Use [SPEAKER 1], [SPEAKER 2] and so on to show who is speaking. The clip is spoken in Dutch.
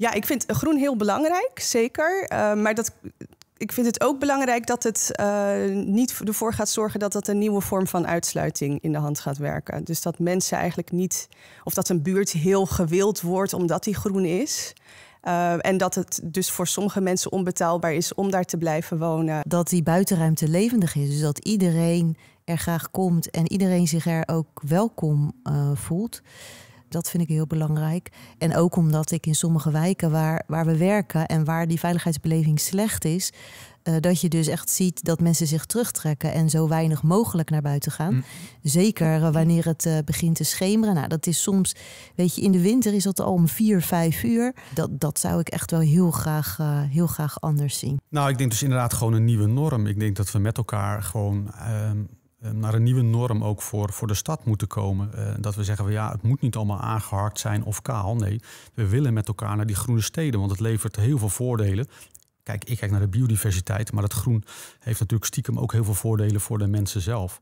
[SPEAKER 1] Ja, ik vind groen heel belangrijk, zeker. Eh, maar dat, ik vind het ook belangrijk dat het eh, niet ervoor gaat zorgen dat dat een nieuwe vorm van uitsluiting in de hand gaat werken. Dus dat mensen eigenlijk niet, of dat een buurt heel gewild wordt omdat die groen is. Eh, en dat het dus voor sommige mensen onbetaalbaar is om daar te blijven wonen. Dat die
[SPEAKER 2] buitenruimte levendig is. Dus dat iedereen er graag komt
[SPEAKER 1] en iedereen zich er ook
[SPEAKER 2] welkom uh, voelt dat vind ik heel belangrijk. En ook omdat ik in sommige wijken waar, waar we werken en waar die veiligheidsbeleving slecht is, uh, dat je dus echt ziet dat mensen zich terugtrekken en zo weinig mogelijk naar buiten gaan. Mm. Zeker eh, wanneer het eh, begint te schemeren. Nou, dat is soms, weet je, in de winter is dat al om vier, vijf uur. Dat, dat zou ik echt wel heel graag, heel graag anders zien.
[SPEAKER 3] Nou, ik denk dus inderdaad gewoon een nieuwe norm. Ik denk dat we met elkaar gewoon ehm, eh, naar een nieuwe norm ook voor, voor de stad moeten komen. Eh, dat we zeggen, van, ja, het moet niet allemaal aangehakt zijn of kaal. Nee, we willen met elkaar naar die groene steden, want het levert heel veel voordelen. Kijk, ik kijk naar de biodiversiteit, maar het groen heeft natuurlijk stiekem ook heel veel voordelen voor de mensen zelf.